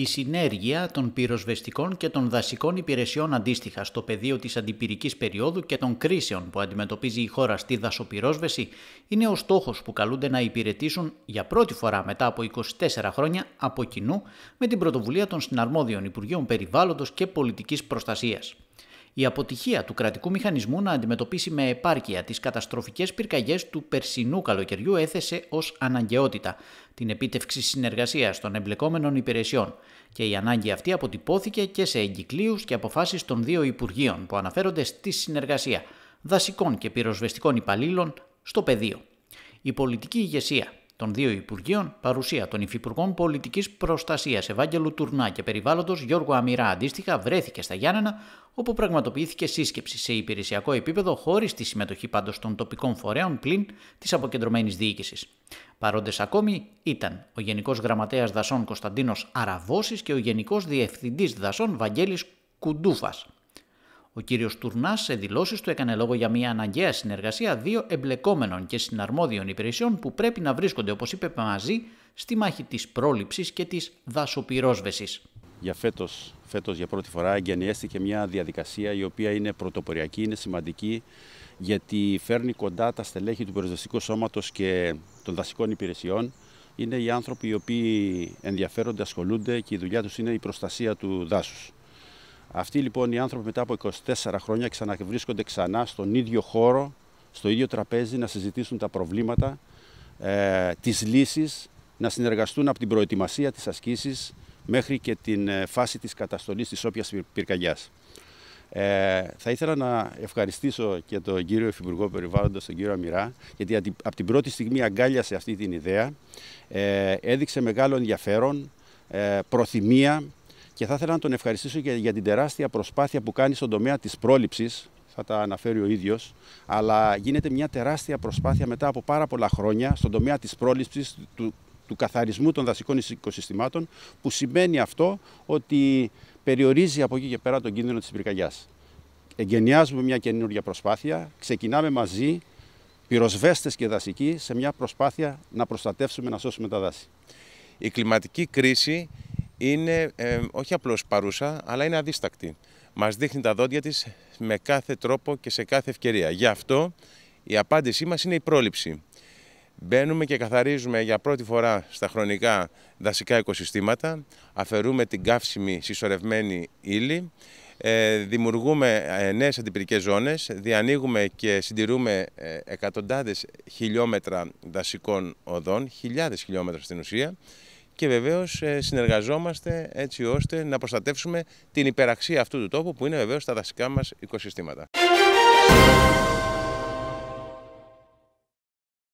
η συνέργεια των πυροσβεστικών και των δασικών υπηρεσιών αντίστοιχα στο πεδίο της αντιπυρικής περίοδου και των κρίσεων που αντιμετωπίζει η χώρα στη δασοπυρόσβεση είναι ο στόχος που καλούνται να υπηρετήσουν για πρώτη φορά μετά από 24 χρόνια από κοινού με την πρωτοβουλία των συναρμόδιων Υπουργείων Περιβάλλοντος και Πολιτικής Προστασίας η αποτυχία του κρατικού μηχανισμού να αντιμετωπίσει με επάρκεια τις καταστροφικές πυρκαγιές του περσινού καλοκαιριού έθεσε ως αναγκαιότητα την επίτευξη συνεργασίας των εμπλεκόμενων υπηρεσιών. Και η ανάγκη αυτή αποτυπώθηκε και σε εγκυκλίους και αποφάσεις των δύο Υπουργείων που αναφέρονται στη συνεργασία δασικών και πυροσβεστικών υπαλλήλων στο πεδίο. Η πολιτική ηγεσία των δύο Υπουργείων, παρουσία των Υφυπουργών Πολιτικής Προστασίας Ευάγγελου Τουρνά και Περιβάλλοντος Γιώργου Αμυρά αντίστοιχα βρέθηκε στα Γιάννενα, όπου πραγματοποιήθηκε σύσκεψη σε υπηρεσιακό επίπεδο χωρίς τη συμμετοχή πάντως των τοπικών φορέων πλην της αποκεντρωμένης διοίκησης. Παρόντες ακόμη ήταν ο Γενικός Γραμματέας Δασών Κωνσταντίνος Αραβώσης και ο Γενικός Διευθυντής Δασών Βαγγέλης Κουντούφας. Ο κύριος Τουρνάς σε δηλώσεις του έκανε λόγο για μια αναγκαία συνεργασία δύο εμπλεκόμενων και συναρμόδιων υπηρεσιών που πρέπει να βρίσκονται, όπως είπε μαζί, στη μάχη της πρόληψης και της δασοπυρόσβεσης. Για φέτος φέτος για πρώτη φορά εγγενιέστηκε μια διαδικασία η οποία είναι πρωτοποριακή, είναι σημαντική γιατί φέρνει κοντά τα στελέχη του περιοδοστικού σώματος και των δασικών υπηρεσιών. Είναι οι άνθρωποι οι οποίοι ενδιαφέρονται, ασχολούνται και η δουλειά τους είναι η προστασία του δάσους. Αυτοί λοιπόν οι άνθρωποι μετά από 24 χρόνια ξαναβρίσκονται ξανά στον ίδιο χώρο, στο ίδιο τραπέζι να συζητήσουν τα προβλήματα, ε, τις λύσεις, να συνεργαστούν από την προετοιμασία της ασκήσης μέχρι και την ε, φάση της καταστολής της όποιας πυρκαγιάς. Ε, θα ήθελα να ευχαριστήσω και τον κύριο Υφυπουργό Περιβάλλοντος, τον κύριο Αμυρά, γιατί από την πρώτη στιγμή αγκάλιασε αυτή την ιδέα, ε, έδειξε μεγάλο ενδιαφέρον, ε, προθυμία και θα ήθελα να τον ευχαριστήσω και για την τεράστια προσπάθεια που κάνει στον τομέα της πρόληψης, θα τα αναφέρει ο ίδιος, αλλά γίνεται μια τεράστια προσπάθεια μετά από πάρα πολλά χρόνια στον τομέα της πρόληψης του, του καθαρισμού των δασικών οικοσυστημάτων, που σημαίνει αυτό ότι περιορίζει από εκεί και πέρα τον κίνδυνο της πυρκαγιάς. Εγκαινιάζουμε μια καινούργια προσπάθεια, ξεκινάμε μαζί, πυροσβέστες και δασικοί, σε μια προσπάθεια να προστατεύσουμε, να σώσουμε τα δάση. Η κλιματική κρίση είναι όχι απλώς παρούσα, αλλά είναι αδίστακτη. Μας δείχνει τα δόντια της με κάθε τρόπο και σε κάθε ευκαιρία. Γι' αυτό η απάντησή μας είναι η πρόληψη. Μπαίνουμε και καθαρίζουμε για πρώτη φορά στα χρονικά δασικά οικοσυστήματα, αφαιρούμε την καύσιμη συσσωρευμένη ύλη, ε, δημιουργούμε ε, νέες αντιπυρικές ζώνες, διανοίγουμε και συντηρούμε ε, εκατοντάδες χιλιόμετρα δασικών οδών, χιλιάδες χιλιόμετρα στην ουσία, και βεβαίως ε, συνεργαζόμαστε έτσι ώστε να προστατεύσουμε την υπεραξία αυτού του τόπου που είναι βεβαίως τα δασικά μας οικοσυστήματα.